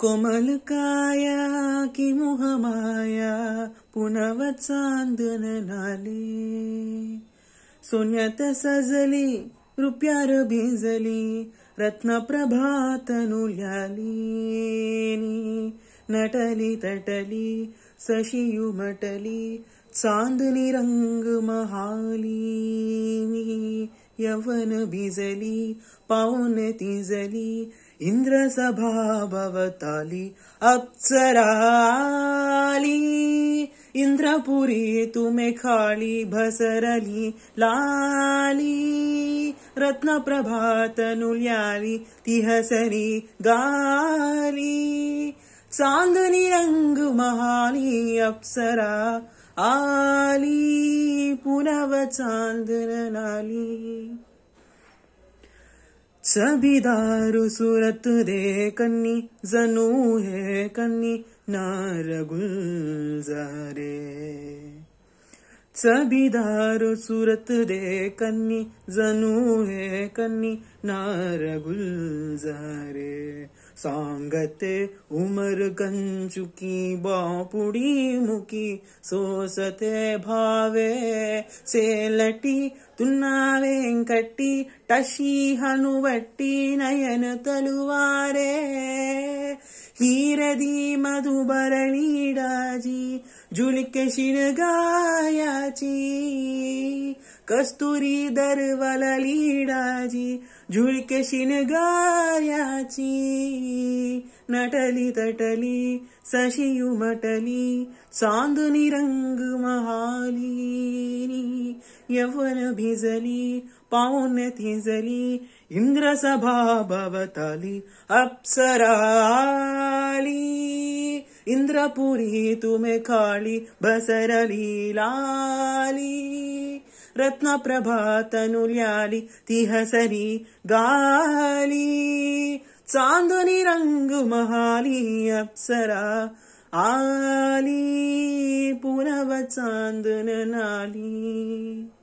कोमलकाया किमोहमाया पुनव सुन्यत सजली रुप्यार भिजल रत्नप्रभानी नटली तटली सशियु मटली महाली यवन बिजल पौनतिजलि इन्द्र भवताली अप्सराली इन्द्रपुरी तु मेखली भसरली लाली ती हसरी गाली चांदनी रंग महाली अप्सरा आली पुनव चांदन नाली छबिदारु सूरत दे कन्नी जनू है कन्नी नार गुलजारे छबिदारु सूरत दे कन्नी जनू है कन्नी नार गुलजारे सांगत उमर गंजुकी बापुड़ी मुकी सोसत भावे सेलटी तुन्ना वेंकटी टशी हनुवट्टी नयन तलुवारे हीरदी डाजी जुणकेशीन गायाची कस्तुरी दरवाला लिडाजी झुळकेशीन गायाची नटली तटली सशियु उमटली चांदनी रंग महाली यवन भिजली पाऊन थिजली इंद्रसभा भवताली अप्सराली तु मे काळि बसरलीलालि रत्नप्रभातनुल्यालि तिहसरि गालि चान्दुनि रङ्गु महाली अप्सरा आली पुनव चादन नाली